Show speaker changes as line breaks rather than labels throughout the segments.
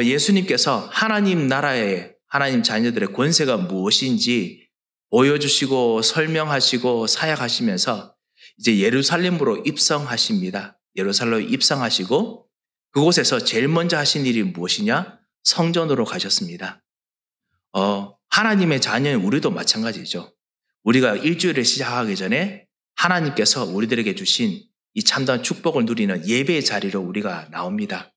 그 예수님께서 하나님 나라에 하나님 자녀들의 권세가 무엇인지 보여주시고 설명하시고 사약하시면서 이제 예루살렘으로 입성하십니다. 예루살렘에 입성하시고 그곳에서 제일 먼저 하신 일이 무엇이냐? 성전으로 가셨습니다. 어, 하나님의 자녀인 우리도 마찬가지죠. 우리가 일주일을 시작하기 전에 하나님께서 우리들에게 주신 이 참다운 축복을 누리는 예배의 자리로 우리가 나옵니다.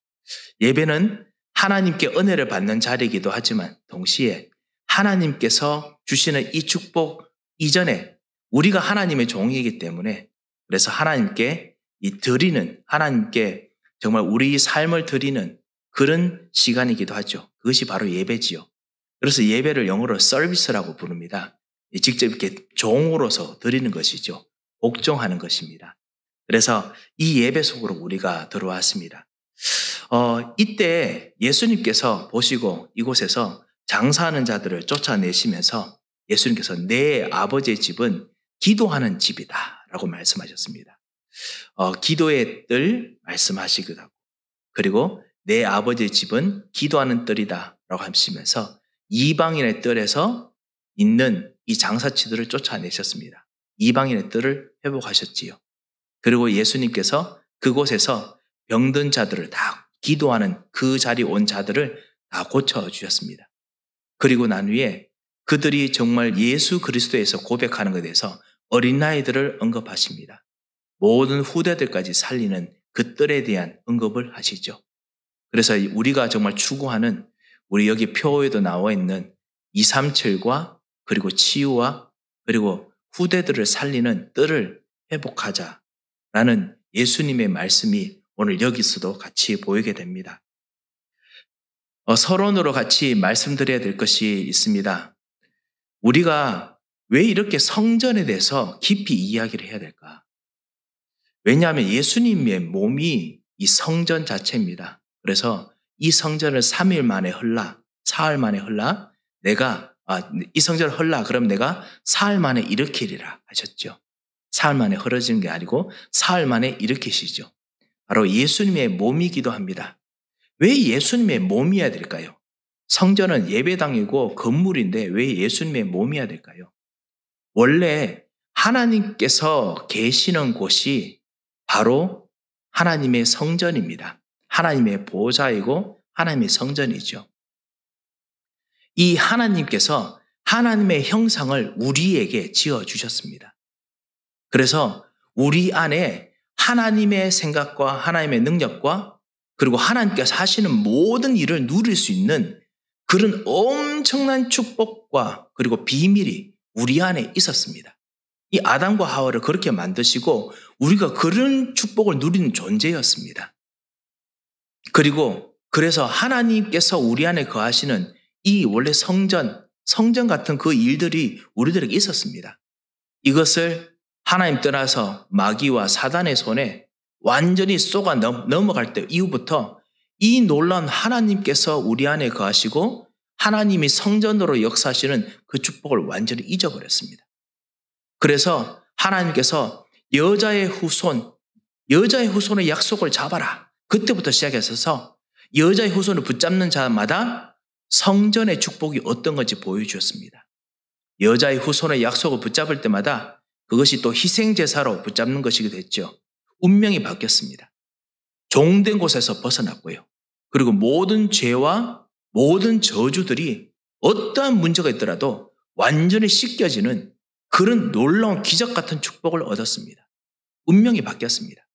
예배는 하나님께 은혜를 받는 자리이기도 하지만 동시에 하나님께서 주시는 이 축복 이전에 우리가 하나님의 종이기 때문에 그래서 하나님께 이 드리는 하나님께 정말 우리 삶을 드리는 그런 시간이기도 하죠. 그것이 바로 예배지요. 그래서 예배를 영어로 서비스라고 부릅니다. 직접 이렇게 종으로서 드리는 것이죠. 복종하는 것입니다. 그래서 이 예배 속으로 우리가 들어왔습니다. 어, 이때 예수님께서 보시고 이곳에서 장사하는 자들을 쫓아내시면서 예수님께서 내 아버지의 집은 기도하는 집이다 라고 말씀하셨습니다. 어, 기도의 뜰 말씀하시기도 하고 그리고 내 아버지의 집은 기도하는 뜰이다 라고 하시면서 이방인의 뜰에서 있는 이 장사치들을 쫓아내셨습니다. 이방인의 뜰을 회복하셨지요. 그리고 예수님께서 그곳에서 병든 자들을 다 기도하는 그 자리 온 자들을 다 고쳐 주셨습니다. 그리고 난 후에 그들이 정말 예수 그리스도에서 고백하는 것에 대해서 어린아이들을 언급하십니다. 모든 후대들까지 살리는 그들에 대한 언급을 하시죠. 그래서 우리가 정말 추구하는 우리 여기 표에도 나와 있는 237과 그리고 치유와 그리고 후대들을 살리는 뜰을 회복하자라는 예수님의 말씀이 오늘 여기서도 같이 보이게 됩니다. 어, 서론으로 같이 말씀드려야 될 것이 있습니다. 우리가 왜 이렇게 성전에 대해서 깊이 이야기를 해야 될까? 왜냐하면 예수님의 몸이 이 성전 자체입니다. 그래서 이 성전을 3일 만에 헐라, 4일 만에 헐라, 내가, 아, 이 성전을 헐라, 그럼 내가 4일 만에 일으키리라 하셨죠. 4일 만에 헐어지는 게 아니고 4일 만에 일으키시죠. 바로 예수님의 몸이기도 합니다. 왜 예수님의 몸이어야 될까요? 성전은 예배당이고 건물인데 왜 예수님의 몸이어야 될까요? 원래 하나님께서 계시는 곳이 바로 하나님의 성전입니다. 하나님의 보좌이고 하나님의 성전이죠. 이 하나님께서 하나님의 형상을 우리에게 지어 주셨습니다. 그래서 우리 안에 하나님의 생각과 하나님의 능력과 그리고 하나님께서 하시는 모든 일을 누릴 수 있는 그런 엄청난 축복과 그리고 비밀이 우리 안에 있었습니다. 이 아담과 하와를 그렇게 만드시고 우리가 그런 축복을 누리는 존재였습니다. 그리고 그래서 하나님께서 우리 안에 거하시는 그 이 원래 성전, 성전 같은 그 일들이 우리들에게 있었습니다. 이것을 하나님 떠나서 마귀와 사단의 손에 완전히 쏘가 넘어갈 때 이후부터 이 놀란 하나님께서 우리 안에 거하시고 하나님이 성전으로 역사하시는 그 축복을 완전히 잊어버렸습니다. 그래서 하나님께서 여자의 후손, 여자의 후손의 약속을 잡아라. 그때부터 시작해서 여자의 후손을 붙잡는 자마다 성전의 축복이 어떤 건지 보여주었습니다. 여자의 후손의 약속을 붙잡을 때마다 그것이 또 희생제사로 붙잡는 것이게 됐죠. 운명이 바뀌었습니다. 종된 곳에서 벗어났고요. 그리고 모든 죄와 모든 저주들이 어떠한 문제가 있더라도 완전히 씻겨지는 그런 놀라운 기적 같은 축복을 얻었습니다. 운명이 바뀌었습니다.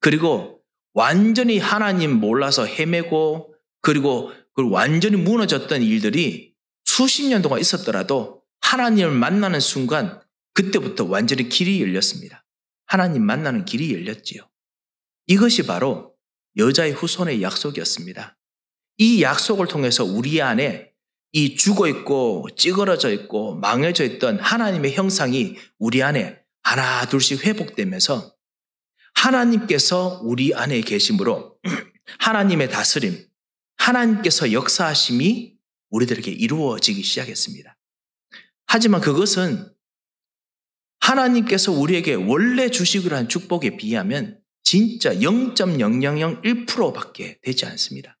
그리고 완전히 하나님 몰라서 헤매고 그리고 그걸 완전히 무너졌던 일들이 수십 년 동안 있었더라도 하나님을 만나는 순간 그때부터 완전히 길이 열렸습니다. 하나님 만나는 길이 열렸지요. 이것이 바로 여자의 후손의 약속이었습니다. 이 약속을 통해서 우리 안에 이 죽어 있고 찌그러져 있고 망해져 있던 하나님의 형상이 우리 안에 하나 둘씩 회복되면서 하나님께서 우리 안에 계심으로 하나님의 다스림, 하나님께서 역사하심이 우리들에게 이루어지기 시작했습니다. 하지만 그것은 하나님께서 우리에게 원래 주식기로한 축복에 비하면 진짜 0.0001%밖에 되지 않습니다.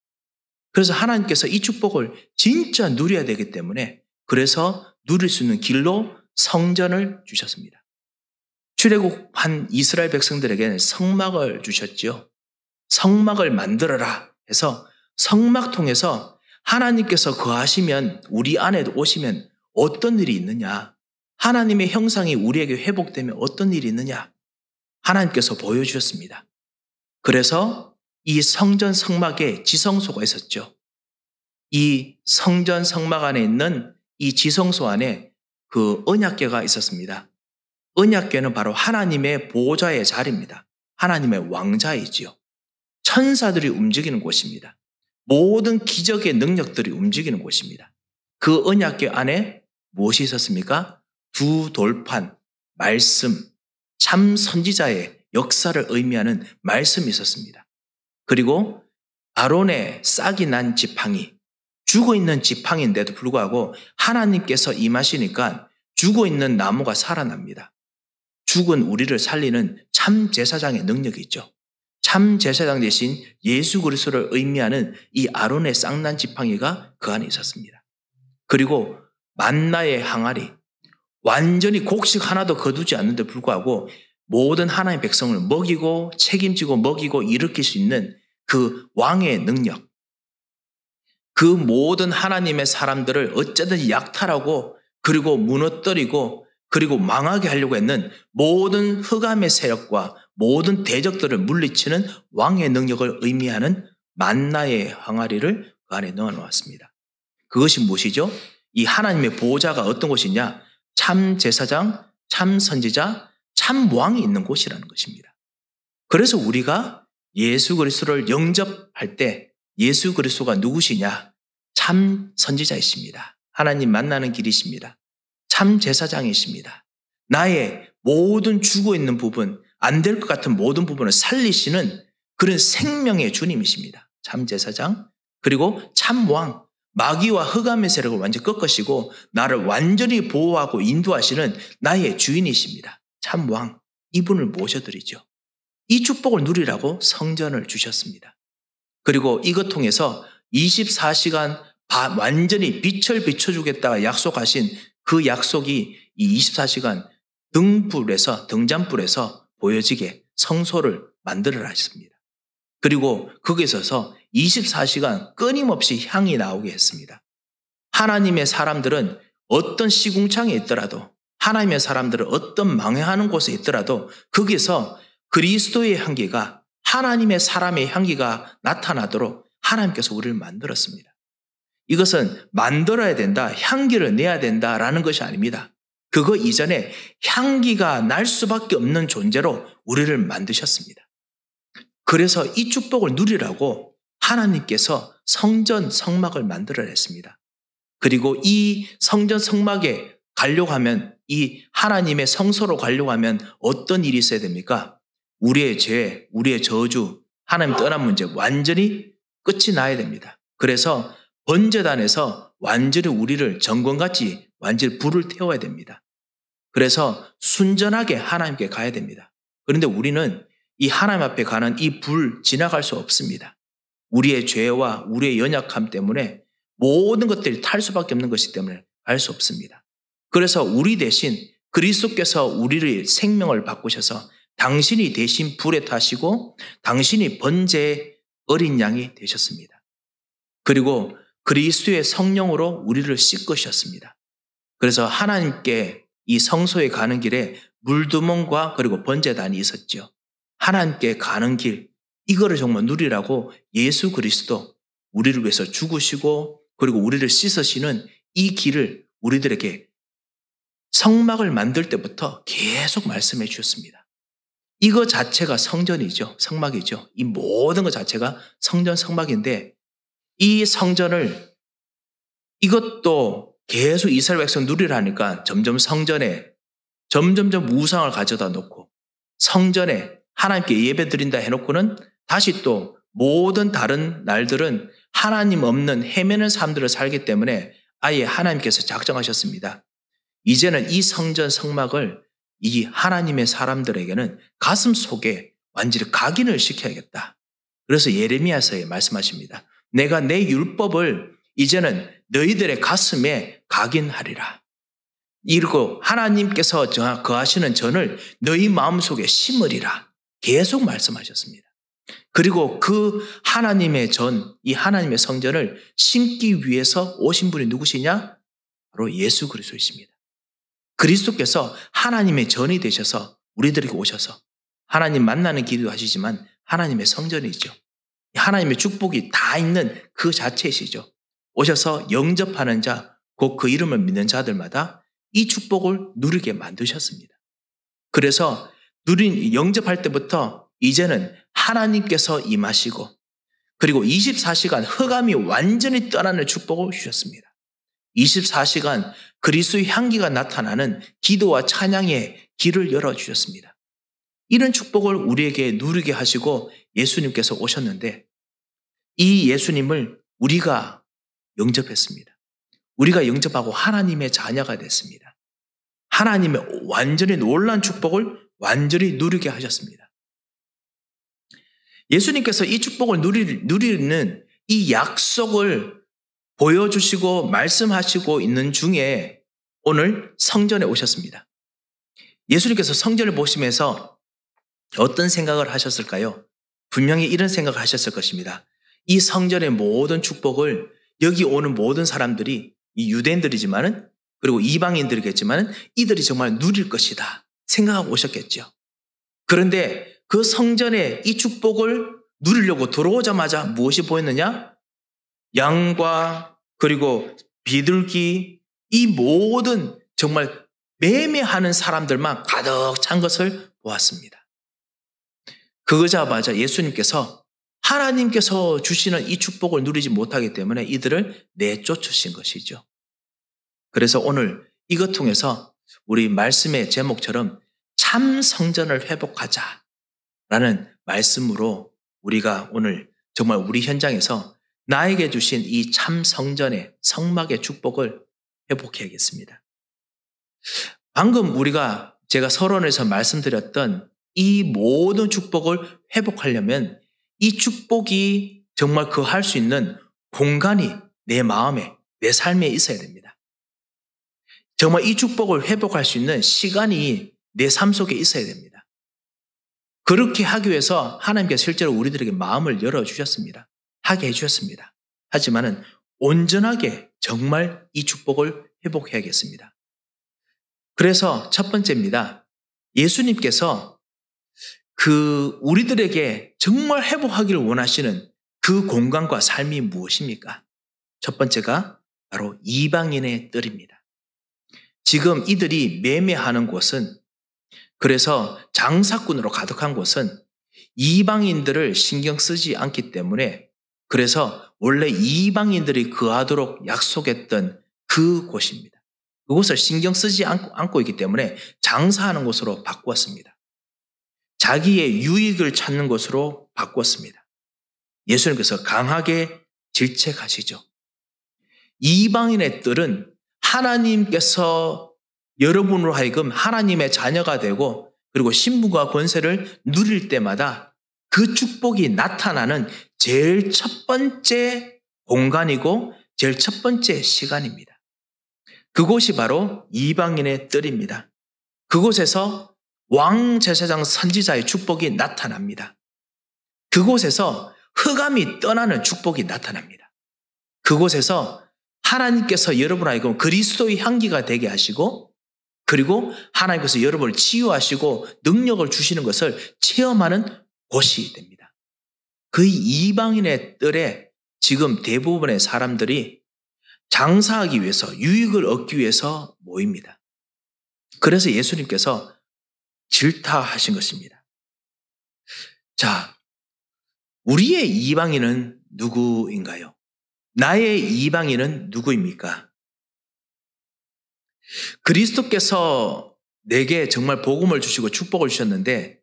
그래서 하나님께서 이 축복을 진짜 누려야 되기 때문에 그래서 누릴 수 있는 길로 성전을 주셨습니다. 출애굽한 이스라엘 백성들에게는 성막을 주셨지요. 성막을 만들어라 해서 성막 통해서 하나님께서 거하시면 우리 안에 오시면 어떤 일이 있느냐 하나님의 형상이 우리에게 회복되면 어떤 일이 있느냐? 하나님께서 보여주셨습니다. 그래서 이 성전 성막에 지성소가 있었죠. 이 성전 성막 안에 있는 이 지성소 안에 그은약궤가 있었습니다. 은약궤는 바로 하나님의 보좌의 자리입니다. 하나님의 왕자이지요. 천사들이 움직이는 곳입니다. 모든 기적의 능력들이 움직이는 곳입니다. 그은약궤 안에 무엇이 있었습니까? 두 돌판, 말씀, 참 선지자의 역사를 의미하는 말씀이 있었습니다. 그리고 아론의 싹이 난 지팡이, 죽어 있는 지팡인데도 이 불구하고 하나님께서 임하시니까 죽어 있는 나무가 살아납니다. 죽은 우리를 살리는 참 제사장의 능력이 있죠. 참 제사장 대신 예수 그리스도를 의미하는 이 아론의 쌍난 지팡이가 그 안에 있었습니다. 그리고 만나의 항아리, 완전히 곡식 하나도 거두지 않는데 불구하고 모든 하나님의 백성을 먹이고 책임지고 먹이고 일으킬 수 있는 그 왕의 능력. 그 모든 하나님의 사람들을 어쨌든 지 약탈하고 그리고 무너뜨리고 그리고 망하게 하려고 했는 모든 흑암의 세력과 모든 대적들을 물리치는 왕의 능력을 의미하는 만나의 항아리를 그 안에 넣어 놓았습니다. 그것이 무엇이죠? 이 하나님의 보호자가 어떤 것이냐? 참 제사장, 참 선지자, 참 왕이 있는 곳이라는 것입니다. 그래서 우리가 예수 그리스도를 영접할 때 예수 그리스도가 누구시냐? 참 선지자이십니다. 하나님 만나는 길이십니다. 참 제사장이십니다. 나의 모든 죽어 있는 부분, 안 될 것 같은 모든 부분을 살리시는 그런 생명의 주님이십니다. 참 제사장, 그리고 참 왕, 마귀와 흑암의 세력을 완전히 꺾으시고 나를 완전히 보호하고 인도하시는 나의 주인이십니다. 참 왕, 이분을 모셔드리죠. 이 축복을 누리라고 성전을 주셨습니다. 그리고 이것 통해서 24시간 밤 완전히 빛을 비춰주겠다 약속하신 그 약속이 이 24시간 등불에서 등잔불에서 보여지게 성소를 만들어라 했습니다. 그리고 거기서서 24시간 끊임없이 향이 나오게 했습니다. 하나님의 사람들은 어떤 시궁창에 있더라도 하나님의 사람들은 어떤 망해하는 곳에 있더라도 거기서 그리스도의 향기가 하나님의 사람의 향기가 나타나도록 하나님께서 우리를 만들었습니다. 이것은 만들어야 된다, 향기를 내야 된다라는 것이 아닙니다. 그거 이전에 향기가 날 수밖에 없는 존재로 우리를 만드셨습니다. 그래서 이 축복을 누리라고 하나님께서 성전 성막을 만들어냈습니다. 그리고 이 성전 성막에 가려고 하면 이 하나님의 성소로 가려고 하면 어떤 일이 있어야 됩니까? 우리의 죄, 우리의 저주, 하나님 떠난 문제 완전히 끝이 나야 됩니다. 그래서 번제단에서 완전히 우리를 정권같이 완전히 불을 태워야 됩니다. 그래서 순전하게 하나님께 가야 됩니다. 그런데 우리는 이 하나님 앞에 가는 이 불 지나갈 수 없습니다. 우리의 죄와 우리의 연약함 때문에 모든 것들이 탈 수밖에 없는 것이기 때문에 알 수 없습니다. 그래서 우리 대신 그리스도께서 우리를 생명을 바꾸셔서 당신이 대신 불에 타시고 당신이 번제의 어린 양이 되셨습니다. 그리고 그리스도의 성령으로 우리를 씻으셨습니다. 그래서 하나님께 이 성소에 가는 길에 물두멍과 그리고 번제단이 있었죠. 하나님께 가는 길, 이거를 정말 누리라고 예수 그리스도 우리를 위해서 죽으시고 그리고 우리를 씻으시는 이 길을 우리들에게 성막을 만들 때부터 계속 말씀해 주셨습니다. 이거 자체가 성전이죠. 성막이죠. 이 모든 것 자체가 성전 성막인데 이 성전을 이것도 계속 이스라엘 백성 누리라니까 점점 성전에 점점점 우상을 가져다 놓고 성전에 하나님께 예배 드린다 해놓고는 다시 또 모든 다른 날들은 하나님 없는 헤매는 삶들을 살기 때문에 아예 하나님께서 작정하셨습니다. 이제는 이 성전 성막을 이 하나님의 사람들에게는 가슴 속에 완전히 각인을 시켜야겠다. 그래서 예레미야서에 말씀하십니다. 내가 내 율법을 이제는 너희들의 가슴에 각인하리라. 이르고 하나님께서 거하시는 전을 너희 마음속에 심으리라. 계속 말씀하셨습니다. 그리고 그 하나님의 전, 이 하나님의 성전을 심기 위해서 오신 분이 누구시냐? 바로 예수 그리스도이십니다. 그리스도께서 하나님의 전이 되셔서 우리들에게 오셔서 하나님 만나는 길도 하시지만 하나님의 성전이죠. 하나님의 축복이 다 있는 그 자체시죠. 오셔서 영접하는 자, 곧 그 이름을 믿는 자들마다 이 축복을 누리게 만드셨습니다. 그래서 누린 영접할 때부터 이제는 하나님께서 임하시고 그리고 24시간 흑암이 완전히 떠나는 축복을 주셨습니다. 24시간 그리스의 향기가 나타나는 기도와 찬양의 길을 열어주셨습니다. 이런 축복을 우리에게 누리게 하시고 예수님께서 오셨는데 이 예수님을 우리가 영접했습니다. 우리가 영접하고 하나님의 자녀가 됐습니다. 하나님의 완전히 놀란 축복을 완전히 누리게 하셨습니다. 예수님께서 이 축복을 누리는 이 약속을 보여주시고 말씀하시고 있는 중에 오늘 성전에 오셨습니다. 예수님께서 성전을 보시면서 어떤 생각을 하셨을까요? 분명히 이런 생각을 하셨을 것입니다. 이 성전의 모든 축복을 여기 오는 모든 사람들이 이 유대인들이지만은 그리고 이방인들이겠지만은 이들이 정말 누릴 것이다 생각하고 오셨겠죠. 그런데 그 성전에 이 축복을 누리려고 들어오자마자 무엇이 보였느냐? 양과 그리고 비둘기 이 모든 정말 매매하는 사람들만 가득 찬 것을 보았습니다. 그거자마자 예수님께서 하나님께서 주시는 이 축복을 누리지 못하기 때문에 이들을 내쫓으신 것이죠. 그래서 오늘 이것 통해서 우리 말씀의 제목처럼 참 성전을 회복하자 라는 말씀으로 우리가 오늘 정말 우리 현장에서 나에게 주신 이 참 성전의 성막의 축복을 회복해야겠습니다. 방금 우리가 제가 서론에서 말씀드렸던 이 모든 축복을 회복하려면 이 축복이 정말 그 할 수 있는 공간이 내 마음에, 내 삶에 있어야 됩니다. 정말 이 축복을 회복할 수 있는 시간이 내 삶 속에 있어야 됩니다. 그렇게 하기 위해서 하나님께서 실제로 우리들에게 마음을 열어주셨습니다. 하게 해주셨습니다. 하지만은 온전하게 정말 이 축복을 회복해야겠습니다. 그래서 첫 번째입니다. 예수님께서 그 우리들에게 정말 회복하기를 원하시는 그 공간과 삶이 무엇입니까? 첫 번째가 바로 이방인의 뜰입니다. 지금 이들이 매매하는 곳은 그래서 장사꾼으로 가득한 곳은 이방인들을 신경 쓰지 않기 때문에 그래서 원래 이방인들이 그하도록 약속했던 그 곳입니다. 그곳을 신경 쓰지 않고, 않고 있기 때문에 장사하는 곳으로 바꾸었습니다. 자기의 유익을 찾는 곳으로 바꾸었습니다. 예수님께서 강하게 질책하시죠. 이방인의 뜰은 하나님께서 여러분으로 하여금 하나님의 자녀가 되고 그리고 신부가 권세를 누릴 때마다 그 축복이 나타나는 제일 첫 번째 공간이고 제일 첫 번째 시간입니다. 그곳이 바로 이방인의 뜰입니다. 그곳에서 왕 제사장 선지자의 축복이 나타납니다. 그곳에서 흑암이 떠나는 축복이 나타납니다. 그곳에서 하나님께서 여러분 하여금 그리스도의 향기가 되게 하시고 그리고 하나님께서 여러분을 치유하시고 능력을 주시는 것을 체험하는 곳이 됩니다. 그 이방인의 뜰에 지금 대부분의 사람들이 장사하기 위해서 유익을 얻기 위해서 모입니다. 그래서 예수님께서 질타하신 것입니다. 자, 우리의 이방인은 누구인가요? 나의 이방인은 누구입니까? 그리스도께서 내게 정말 복음을 주시고 축복을 주셨는데,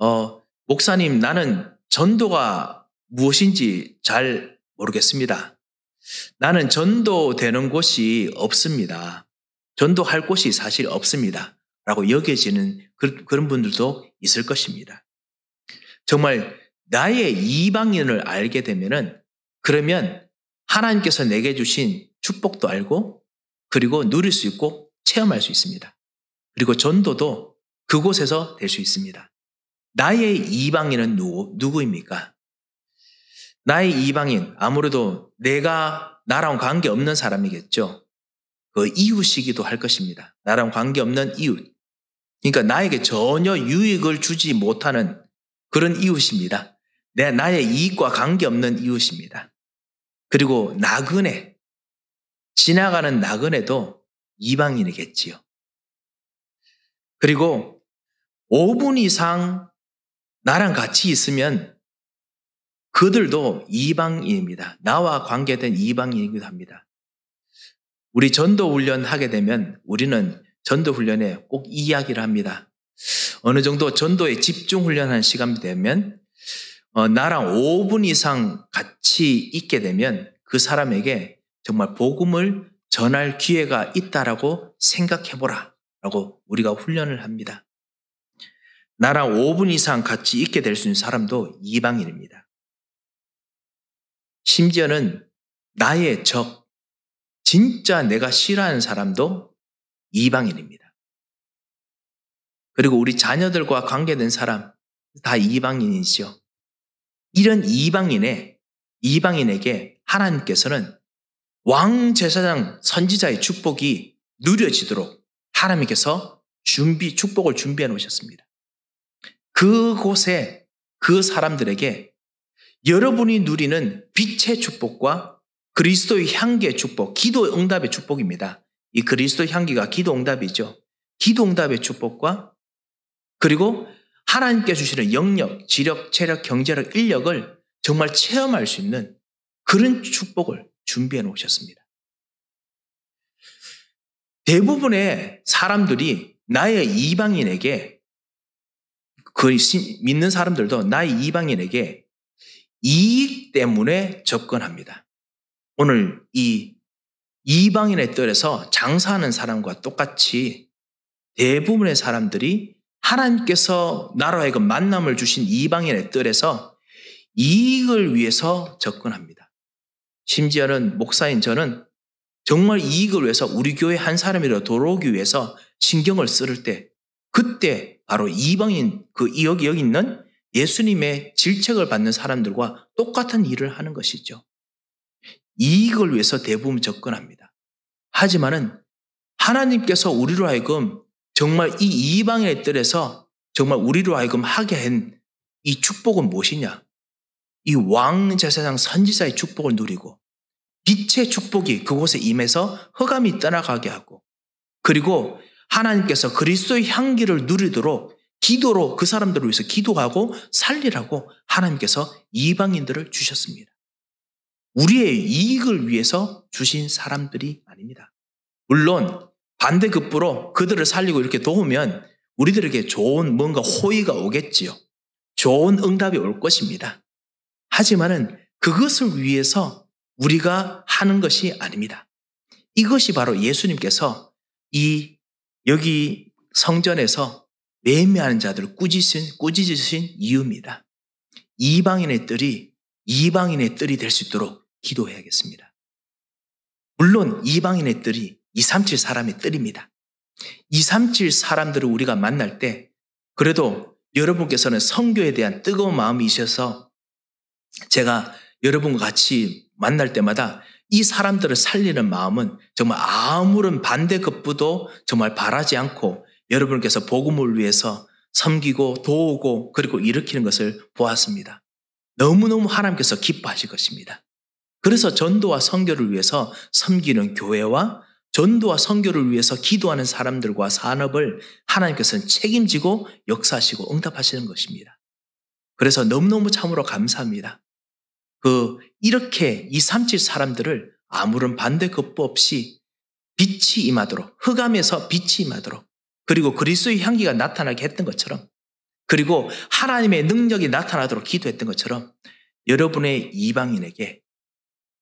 어, 목사님, 나는 전도가 무엇인지 잘 모르겠습니다. 나는 전도되는 곳이 없습니다. 전도할 곳이 사실 없습니다. 라고 여겨지는 그, 런 분들도 있을 것입니다. 정말 나의 이방인을 알게 되면은 그러면 하나님께서 내게 주신 축복도 알고 그리고 누릴 수 있고 체험할 수 있습니다. 그리고 전도도 그곳에서 될 수 있습니다. 나의 이방인은 누구, 누구입니까? 나의 이방인, 아무래도 내가 나랑 관계없는 사람이겠죠. 그 이웃이기도 할 것입니다. 나랑 관계없는 이웃. 그러니까 나에게 전혀 유익을 주지 못하는 그런 이웃입니다. 내, 나의 이익과 관계없는 이웃입니다. 그리고 나그네, 지나가는 나그네도 이방인이겠지요. 그리고 5분 이상 나랑 같이 있으면 그들도 이방인입니다. 나와 관계된 이방인이기도 합니다. 우리 전도 훈련 하게 되면 우리는 전도 훈련에 꼭 이야기를 합니다. 어느 정도 전도에 집중 훈련하는 시간이 되면 어, 나랑 5분 이상 같이 있게 되면 그 사람에게 정말 복음을 전할 기회가 있다라고 생각해보라 라고 우리가 훈련을 합니다. 나랑 5분 이상 같이 있게 될 수 있는 사람도 이방인입니다. 심지어는 나의 적, 진짜 내가 싫어하는 사람도 이방인입니다. 그리고 우리 자녀들과 관계된 사람 다 이방인이죠. 이런 이방인의 이방인에게 하나님께서는 왕 제사장 선지자의 축복이 누려지도록 하나님께서 준비 축복을 준비해 놓으셨습니다. 그곳에 그 사람들에게 여러분이 누리는 빛의 축복과 그리스도의 향기의 축복, 기도 응답의 축복입니다. 이 그리스도 향기가 기도 응답이죠. 기도 응답의 축복과 그리고 하나님께 주시는 영역, 지력, 체력, 경제력, 인력을 정말 체험할 수 있는 그런 축복을 준비해 놓으셨습니다. 대부분의 사람들이 나의 이방인에게 그 믿는 사람들도 나의 이방인에게 이익 때문에 접근합니다. 오늘 이 이방인의 뜰에서 장사하는 사람과 똑같이 대부분의 사람들이 하나님께서 나로 하여 만남을 주신 이방인의 뜰에서 이익을 위해서 접근합니다. 심지어는 목사인 저는 정말 이익을 위해서 우리 교회 한 사람이라도 돌아오기 위해서 신경을 쓰를 때, 그때 바로 이방인 그 여기 여기 있는 예수님의 질책을 받는 사람들과 똑같은 일을 하는 것이죠. 이익을 위해서 대부분 접근합니다. 하지만은 하나님께서 우리로 하여금 정말 이 이방의 뜰에서 정말 우리로 하여금 하게 한 이 축복은 무엇이냐? 이왕 제사장 선지자의 축복을 누리고 빛의 축복이 그곳에 임해서 허감이 떠나가게 하고 그리고 하나님께서 그리스도의 향기를 누리도록 기도로 그 사람들을 위해서 기도하고 살리라고 하나님께서 이방인들을 주셨습니다. 우리의 이익을 위해서 주신 사람들이 아닙니다. 물론 반대급부로 그들을 살리고 이렇게 도우면 우리들에게 좋은 뭔가 호의가 오겠지요. 좋은 응답이 올 것입니다. 하지만은 그것을 위해서 우리가 하는 것이 아닙니다. 이것이 바로 예수님께서 이 여기 성전에서 매매하는 자들을 꾸짖으신, 꾸짖으신 이유입니다. 이방인의 뜰이 이방인의 뜰이 될 수 있도록 기도해야겠습니다. 물론 이방인의 뜰이 237 사람의 뜰입니다. 237 사람들을 우리가 만날 때 그래도 여러분께서는 성교에 대한 뜨거운 마음이 있어서 제가 여러분과 같이 만날 때마다 이 사람들을 살리는 마음은 정말 아무런 반대급부도 정말 바라지 않고 여러분께서 복음을 위해서 섬기고 도우고 그리고 일으키는 것을 보았습니다. 너무너무 하나님께서 기뻐하실 것입니다. 그래서 전도와 선교를 위해서 섬기는 교회와 전도와 선교를 위해서 기도하는 사람들과 산업을 하나님께서는 책임지고 역사하시고 응답하시는 것입니다. 그래서 너무너무 참으로 감사합니다. 그, 이렇게 이 삼칠 사람들을 아무런 반대급부 없이 빛이 임하도록, 흑암에서 빛이 임하도록, 그리고 그리스의 향기가 나타나게 했던 것처럼, 그리고 하나님의 능력이 나타나도록 기도했던 것처럼, 여러분의 이방인에게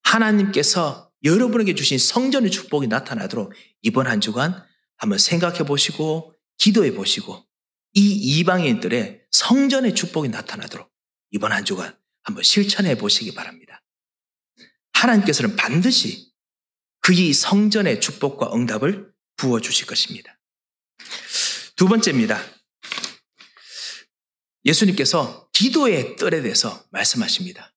하나님께서 여러분에게 주신 성전의 축복이 나타나도록 이번 한 주간 한번 생각해 보시고, 기도해 보시고, 이 이방인들의 성전의 축복이 나타나도록 이번 한 주간 한번 실천해 보시기 바랍니다. 하나님께서는 반드시 그의 성전의 축복과 응답을 부어 주실 것입니다. 두 번째입니다. 예수님께서 기도의 뜰에 대해서 말씀하십니다.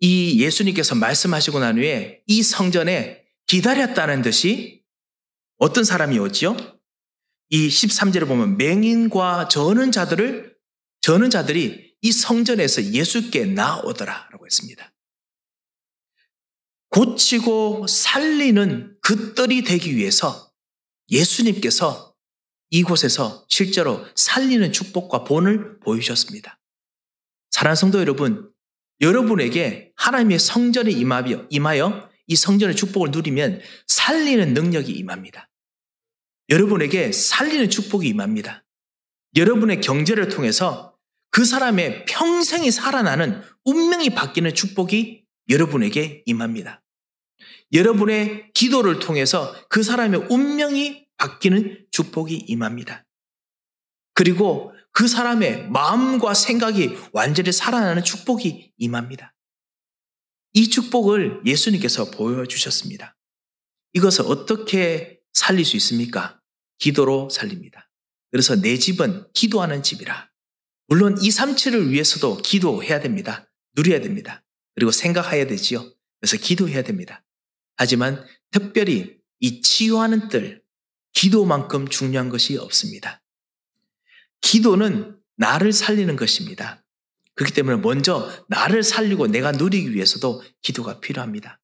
이 예수님께서 말씀하시고 난 후에 이 성전에 기다렸다는 듯이 어떤 사람이 오지요? 이 13절을 보면 맹인과 저는 자들을 저는 자들이 이 성전에서 예수께 나오더라라고 했습니다. 고치고 살리는 그들이 되기 위해서 예수님께서 이곳에서 실제로 살리는 축복과 본을 보이셨습니다. 사랑 성도 여러분, 여러분에게 하나님의 성전이 임하여 이 성전의 축복을 누리면 살리는 능력이 임합니다. 여러분에게 살리는 축복이 임합니다. 여러분의 경제를 통해서 그 사람의 평생이 살아나는 운명이 바뀌는 축복이 여러분에게 임합니다. 여러분의 기도를 통해서 그 사람의 운명이 바뀌는 축복이 임합니다. 그리고 그 사람의 마음과 생각이 완전히 살아나는 축복이 임합니다. 이 축복을 예수님께서 보여주셨습니다. 이것을 어떻게 살릴 수 있습니까? 기도로 살립니다. 그래서 내 집은 기도하는 집이라. 물론 2, 3, 7을 위해서도 기도해야 됩니다. 누려야 됩니다. 그리고 생각해야 되지요. 그래서 기도해야 됩니다. 하지만 특별히 이 치유하는 뜰, 기도만큼 중요한 것이 없습니다. 기도는 나를 살리는 것입니다. 그렇기 때문에 먼저 나를 살리고 내가 누리기 위해서도 기도가 필요합니다.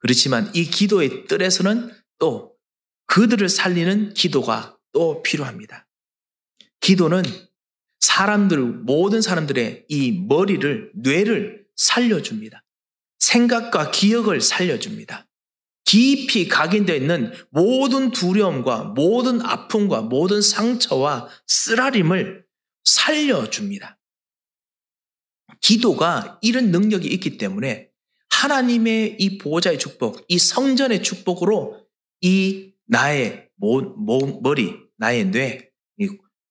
그렇지만 이 기도의 뜰에서는 또 그들을 살리는 기도가 또 필요합니다. 기도는 사람들, 모든 사람들의 이 머리를, 뇌를 살려줍니다. 생각과 기억을 살려줍니다. 깊이 각인되어 있는 모든 두려움과 모든 아픔과 모든 상처와 쓰라림을 살려줍니다. 기도가 이런 능력이 있기 때문에 하나님의 이 보호자의 축복, 이 성전의 축복으로 이 나의 모, 모, 머리, 나의 뇌,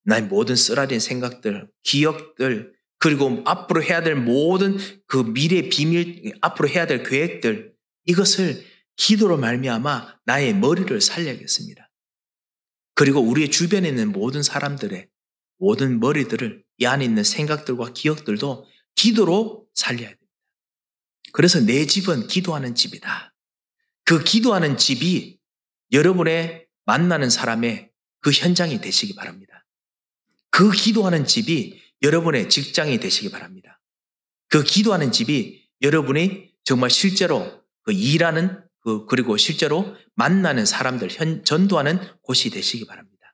나의 모든 쓰라린 생각들, 기억들, 그리고 앞으로 해야 될 모든 그 미래 비밀, 앞으로 해야 될 계획들, 이것을 기도로 말미암아 나의 머리를 살려야겠습니다. 그리고 우리의 주변에 있는 모든 사람들의 모든 머리들을 이 안에 있는 생각들과 기억들도 기도로 살려야 됩니다. 그래서 내 집은 기도하는 집이다. 그 기도하는 집이 여러분의 만나는 사람의 그 현장이 되시기 바랍니다. 그 기도하는 집이 여러분의 직장이 되시기 바랍니다. 그 기도하는 집이 여러분이 정말 실제로 그 일하는 그 그리고 실제로 만나는 사람들 현, 전도하는 곳이 되시기 바랍니다.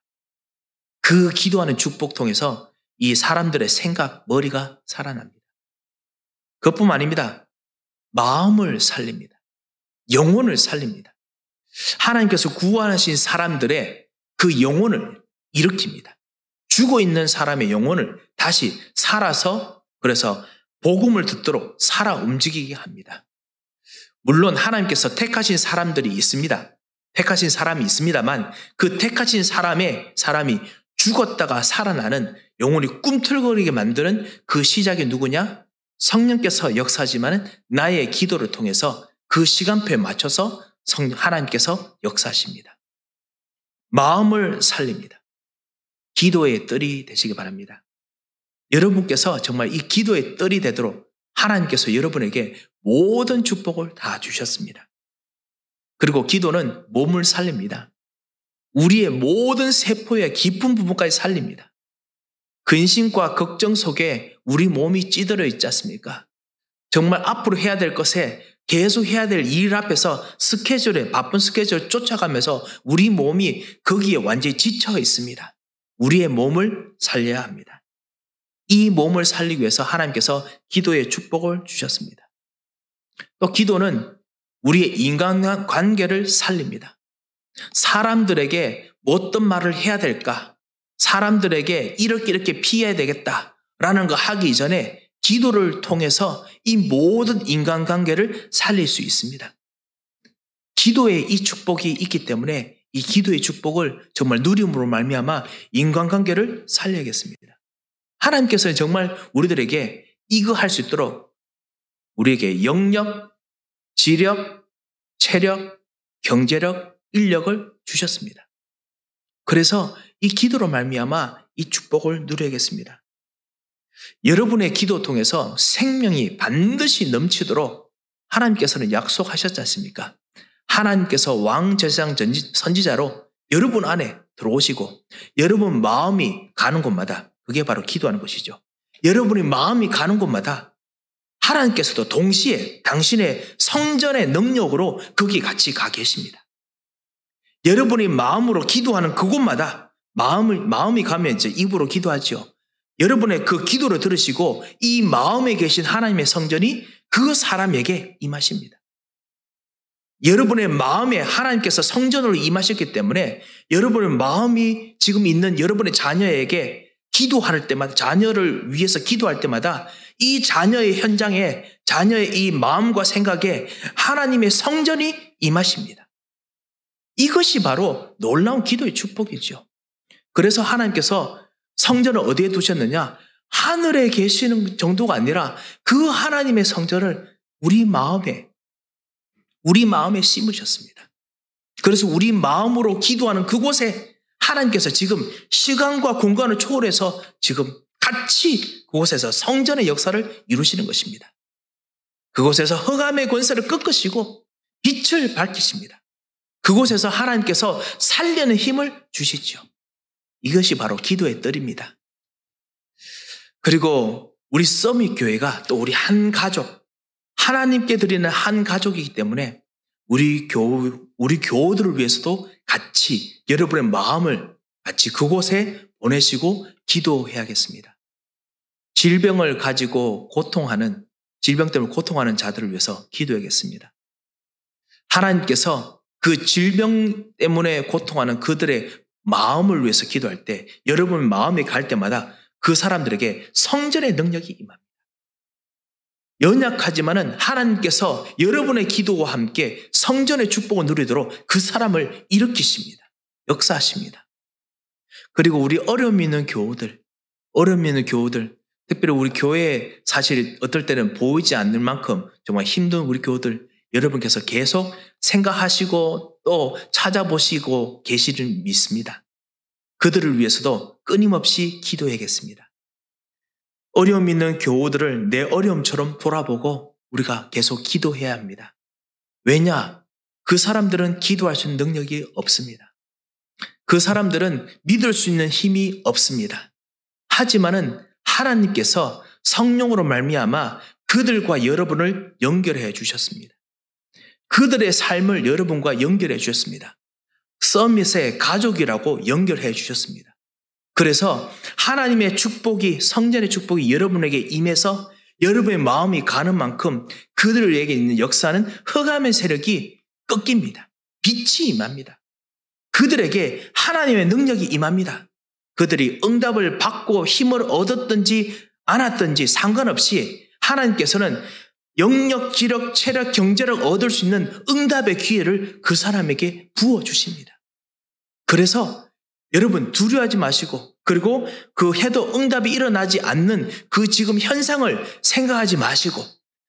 그 기도하는 축복 통해서 이 사람들의 생각 머리가 살아납니다. 그것뿐만 아닙니다. 마음을 살립니다. 영혼을 살립니다. 하나님께서 구원하신 사람들의 그 영혼을 일으킵니다. 죽어 있는 사람의 영혼을 다시 살아서 그래서 복음을 듣도록 살아 움직이게 합니다. 물론 하나님께서 택하신 사람들이 있습니다. 택하신 사람이 있습니다만 그 택하신 사람의 사람이 죽었다가 살아나는 영혼이 꿈틀거리게 만드는 그 시작이 누구냐? 성령께서 역사지만 나의 기도를 통해서 그 시간표에 맞춰서 하나님께서 역사십니다 마음을 살립니다. 기도의 뜰이 되시기 바랍니다. 여러분께서 정말 이 기도의 뜰이 되도록 하나님께서 여러분에게 모든 축복을 다 주셨습니다. 그리고 기도는 몸을 살립니다. 우리의 모든 세포의 깊은 부분까지 살립니다. 근심과 걱정 속에 우리 몸이 찌들어 있지 않습니까? 정말 앞으로 해야 될 것에 계속 해야 될 일 앞에서 스케줄에 바쁜 스케줄 을 쫓아가면서 우리 몸이 거기에 완전히 지쳐 있습니다. 우리의 몸을 살려야 합니다. 이 몸을 살리기 위해서 하나님께서 기도의 축복을 주셨습니다. 또 기도는 우리의 인간관계를 살립니다. 사람들에게 어떤 말을 해야 될까? 사람들에게 이렇게 이렇게 피해야 되겠다라는 거 하기 전에 기도를 통해서 이 모든 인간관계를 살릴 수 있습니다. 기도에 이 축복이 있기 때문에 이 기도의 축복을 정말 누림으로 말미암아 인간관계를 살려야겠습니다. 하나님께서 정말 우리들에게 이거 할 수 있도록 우리에게 영력, 지력, 체력, 경제력, 인력을 주셨습니다. 그래서 이 기도로 말미암아 이 축복을 누려야겠습니다. 여러분의 기도 통해서 생명이 반드시 넘치도록 하나님께서는 약속하셨지 않습니까? 하나님께서 왕 제사장 선지자로 여러분 안에 들어오시고 여러분 마음이 가는 곳마다 그게 바로 기도하는 것이죠. 여러분의 마음이 가는 곳마다 하나님께서도 동시에 당신의 성전의 능력으로 거기 같이 가 계십니다. 여러분의 마음으로 기도하는 그곳마다 마음을, 마음이 가면 이제 입으로 기도하죠. 여러분의 그 기도를 들으시고 이 마음에 계신 하나님의 성전이 그 사람에게 임하십니다. 여러분의 마음에 하나님께서 성전으로 임하셨기 때문에 여러분의 마음이 지금 있는 여러분의 자녀에게 기도할 때마다 자녀를 위해서 기도할 때마다 이 자녀의 현장에 자녀의 이 마음과 생각에 하나님의 성전이 임하십니다. 이것이 바로 놀라운 기도의 축복이죠. 그래서 하나님께서 성전을 어디에 두셨느냐? 하늘에 계시는 정도가 아니라 그 하나님의 성전을 우리 마음에 우리 마음에 심으셨습니다. 그래서 우리 마음으로 기도하는 그곳에 하나님께서 지금 시간과 공간을 초월해서 지금 같이 그곳에서 성전의 역사를 이루시는 것입니다. 그곳에서 허감의 권세를 꺾으시고 빛을 밝히십니다. 그곳에서 하나님께서 살려는 힘을 주시지요. 이것이 바로 기도의 뜰입니다. 그리고 우리 써밋 교회가 또 우리 한 가족, 하나님께 드리는 한 가족이기 때문에 우리 교우, 우리 교우들을 위해서도 같이 여러분의 마음을 같이 그곳에 보내시고 기도해야겠습니다. 질병을 가지고 고통하는, 질병 때문에 고통하는 자들을 위해서 기도해야겠습니다. 하나님께서 그 질병 때문에 고통하는 그들의 마음을 위해서 기도할 때, 여러분 마음이 갈 때마다 그 사람들에게 성전의 능력이 임합니다. 연약하지만은 하나님께서 여러분의 기도와 함께 성전의 축복을 누리도록 그 사람을 일으키십니다. 역사하십니다. 그리고 우리 어려움 있는 교우들, 어려움 있는 교우들, 특별히 우리 교회에 사실 어떨 때는 보이지 않는 만큼 정말 힘든 우리 교우들, 여러분께서 계속 생각하시고 또 찾아보시고 계시는 믿습니다. 그들을 위해서도 끊임없이 기도하겠습니다 어려움 있는 교우들을 내 어려움처럼 돌아보고 우리가 계속 기도해야 합니다. 왜냐? 그 사람들은 기도할 수 있는 능력이 없습니다. 그 사람들은 믿을 수 있는 힘이 없습니다. 하지만은 하나님께서 성령으로 말미암아 그들과 여러분을 연결해 주셨습니다. 그들의 삶을 여러분과 연결해 주셨습니다. 서밋의 가족이라고 연결해 주셨습니다. 그래서 하나님의 축복이 성전의 축복이 여러분에게 임해서 여러분의 마음이 가는 만큼 그들에게 있는 역사는 흑암의 세력이 꺾입니다. 빛이 임합니다. 그들에게 하나님의 능력이 임합니다. 그들이 응답을 받고 힘을 얻었든지 않았든지 상관없이 하나님께서는 영역, 기력, 체력, 경제를 얻을 수 있는 응답의 기회를 그 사람에게 부어주십니다. 그래서 여러분 두려워하지 마시고 그리고 그 해도 응답이 일어나지 않는 그 지금 현상을 생각하지 마시고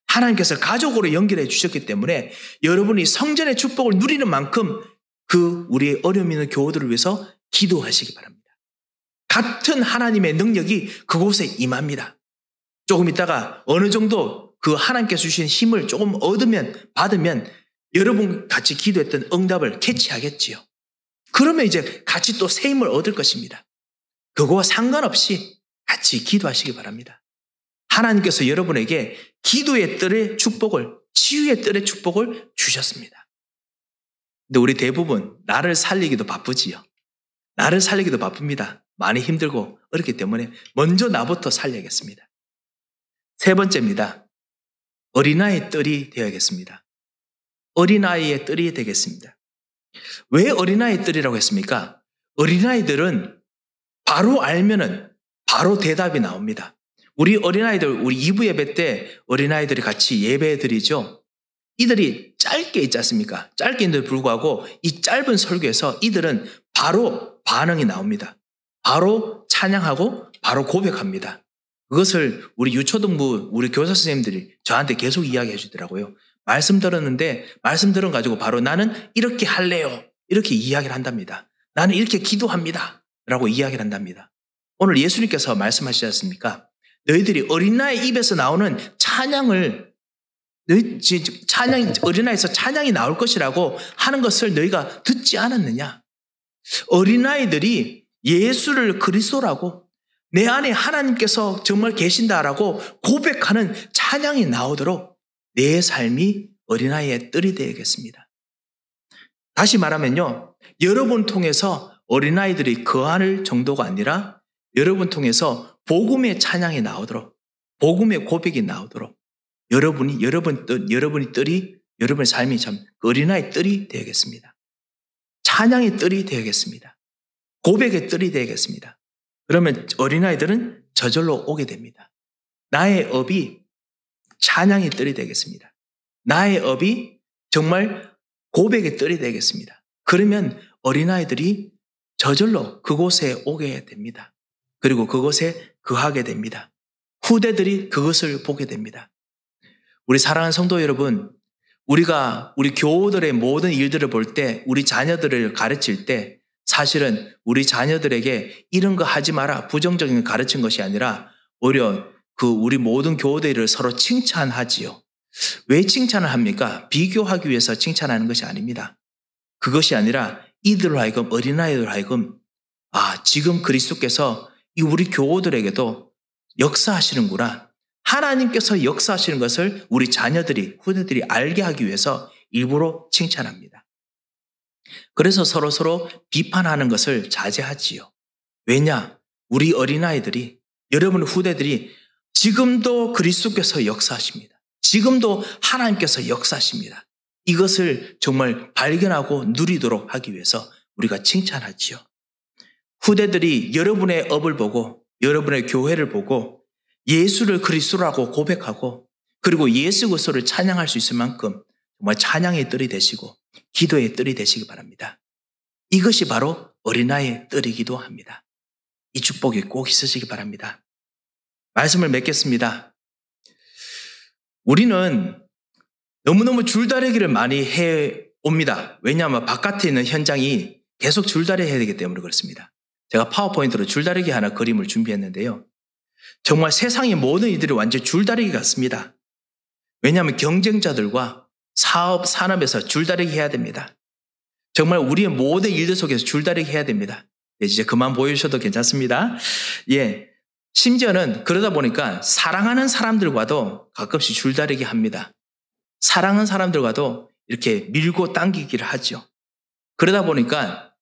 하나님께서 가족으로 연결해 주셨기 때문에 여러분이 성전의 축복을 누리는 만큼 그 우리의 어려움 있는 교우들을 위해서 기도하시기 바랍니다. 같은 하나님의 능력이 그곳에 임합니다. 조금 있다가 어느 정도 그 하나님께서 주신 힘을 조금 얻으면 받으면 여러분 같이 기도했던 응답을 캐치하겠지요. 그러면 이제 같이 또 세임을 얻을 것입니다. 그거와 상관없이 같이 기도하시기 바랍니다. 하나님께서 여러분에게 기도의 뜰의 축복을, 치유의 뜰의 축복을 주셨습니다. 근데 우리 대부분 나를 살리기도 바쁘지요. 나를 살리기도 바쁩니다. 많이 힘들고 어렵기 때문에 먼저 나부터 살려야겠습니다. 세 번째입니다. 어린아이 뜰이 되어야겠습니다. 어린아이의 뜰이 되겠습니다. 왜 어린아이들이라고 했습니까? 어린아이들은 바로 알면은 바로 대답이 나옵니다. 우리 어린아이들, 우리 2부 예배 때 어린아이들이 같이 예배 해 드리죠. 이들이 짧게 있지 않습니까? 짧게 인데도 불구하고 이 짧은 설교에서 이들은 바로 반응이 나옵니다. 바로 찬양하고 바로 고백합니다. 그것을 우리 유초등부, 우리 교사 선생님들이 저한테 계속 이야기해 주더라고요. 말씀 들었는데 말씀 들은 가지고 바로 나는 이렇게 할래요. 이렇게 이야기를 한답니다. 나는 이렇게 기도합니다. 라고 이야기를 한답니다. 오늘 예수님께서 말씀하시지 않습니까? 너희들이 어린아이 입에서 나오는 찬양을 너희 찬양 어린아이에서 찬양이 나올 것이라고 하는 것을 너희가 듣지 않았느냐? 어린아이들이 예수를 그리스도라고 내 안에 하나님께서 정말 계신다라고 고백하는 찬양이 나오도록 내 삶이 어린아이의 뜰이 되겠습니다. 다시 말하면요. 여러분 통해서 어린아이들이 거하는 그 정도가 아니라 여러분 통해서 복음의 찬양이 나오도록, 복음의 고백이 나오도록 여러분이, 여러분 뜰, 여러분이 뜰이, 여러분의 삶이 참 그 어린아이 뜰이 되겠습니다. 찬양의 뜰이 되겠습니다. 고백의 뜰이 되겠습니다. 그러면 어린아이들은 저절로 오게 됩니다. 나의 업이 찬양의 뜰이 되겠습니다. 나의 업이 정말 고백의 뜰이 되겠습니다. 그러면 어린아이들이 저절로 그곳에 오게 됩니다. 그리고 그곳에 그하게 됩니다. 후대들이 그것을 보게 됩니다. 우리 사랑하는 성도 여러분, 우리가 우리 교우들의 모든 일들을 볼 때, 우리 자녀들을 가르칠 때, 사실은 우리 자녀들에게 이런 거 하지 마라 부정적인 가르친 것이 아니라 오히려 그 우리 모든 교대를 서로 칭찬하지요. 왜 칭찬을 합니까? 비교하기 위해서 칭찬하는 것이 아닙니다. 그것이 아니라 이들로 하여금 어린아이들로 하여금 아 지금 그리스도께서 이 우리 교우들에게도 역사하시는구나. 하나님께서 역사하시는 것을 우리 자녀들이 후대들이 알게 하기 위해서 일부러 칭찬합니다. 그래서 서로서로 서로 비판하는 것을 자제하지요. 왜냐? 우리 어린아이들이 여러분 후대들이 지금도 그리스도께서 역사하십니다. 지금도 하나님께서 역사하십니다. 이것을 정말 발견하고 누리도록 하기 위해서 우리가 칭찬하지요. 후대들이 여러분의 업을 보고 여러분의 교회를 보고 예수를 그리스도라고 고백하고 그리고 예수 그리스도를 찬양할 수 있을 만큼 정말 찬양의 뜰이 되시고 기도의 뜰이 되시기 바랍니다. 이것이 바로 어린아이의 뜰이기도 합니다. 이 축복이 꼭 있으시기 바랍니다. 말씀을 맺겠습니다. 우리는 너무너무 줄다리기를 많이 해 옵니다. 왜냐하면 바깥에 있는 현장이 계속 줄다리기 해야 되기 때문에 그렇습니다. 제가 파워포인트로 줄다리기 하나 그림을 준비했는데요. 정말 세상의 모든 이들이 완전 히 줄다리기 같습니다. 왜냐하면 경쟁자들과 사업, 산업에서 줄다리기 해야 됩니다. 정말 우리의 모든 일들 속에서 줄다리기 해야 됩니다. 네, 이제 그만 보여주셔도 괜찮습니다. 예. 심지어는 그러다 보니까 사랑하는 사람들과도 가끔씩 줄다리기 합니다. 사랑하는 사람들과도 이렇게 밀고 당기기를 하죠. 그러다 보니까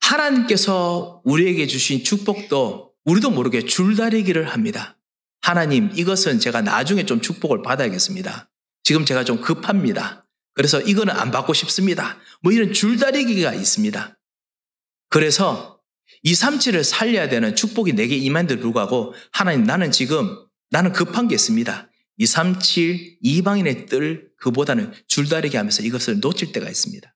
하나님께서 우리에게 주신 축복도 우리도 모르게 줄다리기를 합니다. 하나님, 이것은 제가 나중에 좀 축복을 받아야겠습니다. 지금 제가 좀 급합니다. 그래서 이거는 안 받고 싶습니다. 뭐 이런 줄다리기가 있습니다. 그래서 이 삼치를 살려야 되는 축복이 내게 임한데 불구하고 하나님 나는 지금 나는 급한 게 있습니다. 이 삼칠 이방인의 뜰 그보다는 줄다리기 하면서 이것을 놓칠 때가 있습니다.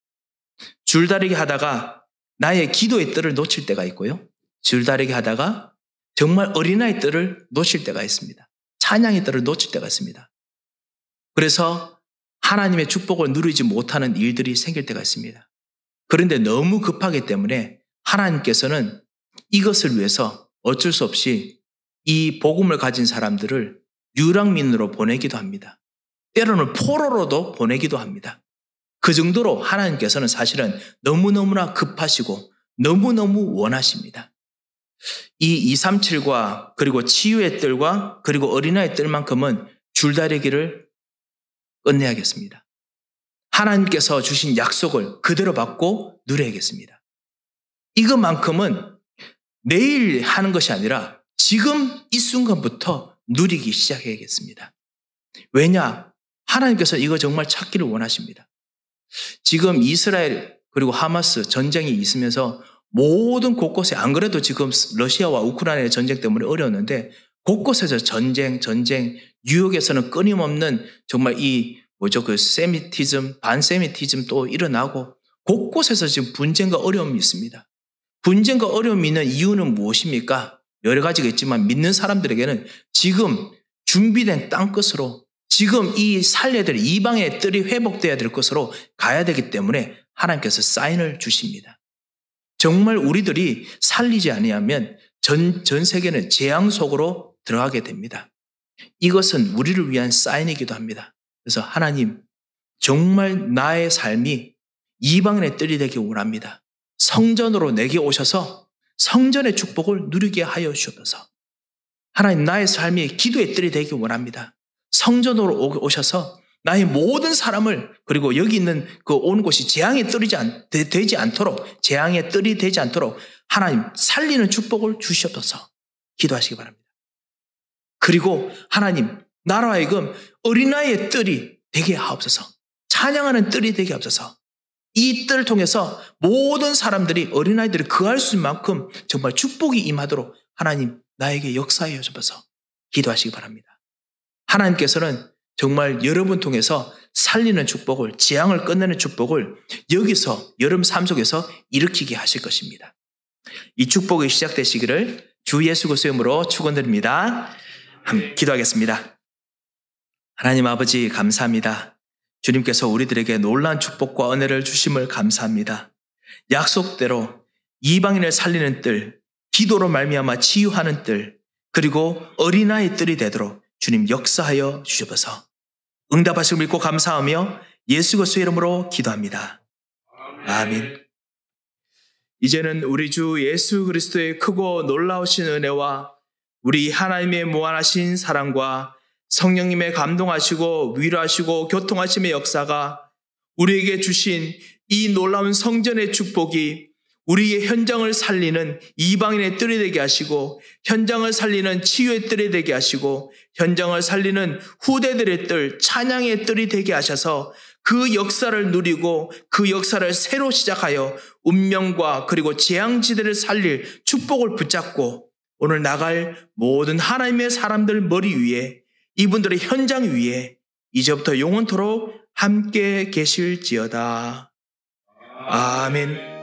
줄다리기 하다가 나의 기도의 뜰을 놓칠 때가 있고요. 줄다리기 하다가 정말 어린아이 뜰을 놓칠 때가 있습니다. 찬양의 뜰을 놓칠 때가 있습니다. 그래서 하나님의 축복을 누리지 못하는 일들이 생길 때가 있습니다. 그런데 너무 급하기 때문에 하나님께서는 이것을 위해서 어쩔 수 없이 이 복음을 가진 사람들을 유랑민으로 보내기도 합니다. 때로는 포로로도 보내기도 합니다. 그 정도로 하나님께서는 사실은 너무너무나 급하시고 너무너무 원하십니다. 이 237과 그리고 치유의 뜰과 그리고 어린아이 뜰만큼은 줄다리기를 끝내야겠습니다. 하나님께서 주신 약속을 그대로 받고 누려야겠습니다. 이것만큼은 내일 하는 것이 아니라 지금 이 순간부터 누리기 시작해야겠습니다. 왜냐? 하나님께서 이거 정말 찾기를 원하십니다. 지금 이스라엘 그리고 하마스 전쟁이 있으면서 모든 곳곳에 안 그래도 지금 러시아와 우크라이나의 전쟁 때문에 어려웠는데 곳곳에서 전쟁, 전쟁, 뉴욕에서는 끊임없는 정말 이 뭐죠 그 세미티즘, 반세미티즘 또 일어나고 곳곳에서 지금 분쟁과 어려움이 있습니다. 분쟁과 어려움이 있는 이유는 무엇입니까? 여러 가지가 있지만 믿는 사람들에게는 지금 준비된 땅 끝으로 지금 이 살려야 될 이방의 뜰이 회복돼야 될 것으로 가야 되기 때문에 하나님께서 사인을 주십니다. 정말 우리들이 살리지 아니하면 전, 전 세계는 재앙 속으로 들어가게 됩니다. 이것은 우리를 위한 사인이기도 합니다. 그래서 하나님, 정말 나의 삶이 이방인의 뜰이 되기 원합니다. 성전으로 내게 오셔서 성전의 축복을 누리게 하여 주옵소서. 하나님 나의 삶이 기도의 뜰이 되기 원합니다. 성전으로 오셔서 나의 모든 사람을 그리고 여기 있는 그 온 곳이 재앙의 뜰이 되, 지 않도록 재앙의 뜰이 되지 않도록 하나님 살리는 축복을 주시옵소서 기도하시기 바랍니다. 그리고 하나님 나로 하금 어린아이의 뜰이 되게 하옵소서 찬양하는 뜰이 되게 하옵소서 이 뜰을 통해서 모든 사람들이 어린아이들을 그할 수 있는 만큼 정말 축복이 임하도록 하나님 나에게 역사에 여접어서 기도하시기 바랍니다. 하나님께서는 정말 여러분 통해서 살리는 축복을, 지향을 끝내는 축복을 여기서, 여름 삶 속에서 일으키게 하실 것입니다. 이 축복이 시작되시기를 주 예수 그리스도으로 축원드립니다. 기도하겠습니다. 하나님 아버지 감사합니다. 주님께서 우리들에게 놀란 축복과 은혜를 주심을 감사합니다. 약속대로 이방인을 살리는 뜰, 기도로 말미암아 치유하는 뜰, 그리고 어린아이 뜰이 되도록 주님 역사하여 주셔서 응답하심을 믿고 감사하며 예수 그리스도의 이름으로 기도합니다. 아멘. 이제는 우리 주 예수 그리스도의 크고 놀라우신 은혜와 우리 하나님의 무한하신 사랑과 성령님의 감동하시고 위로하시고 교통하심의 역사가 우리에게 주신 이 놀라운 성전의 축복이 우리의 현장을 살리는 이방인의 뜰이 되게 하시고 현장을 살리는 치유의 뜰이 되게 하시고 현장을 살리는 후대들의 뜰, 찬양의 뜰이 되게 하셔서 그 역사를 누리고 그 역사를 새로 시작하여 운명과 그리고 재앙지대를 살릴 축복을 붙잡고 오늘 나갈 모든 하나님의 사람들 머리 위에 이분들의 현장 위에 이제부터 영원토록 함께 계실지어다. 아멘.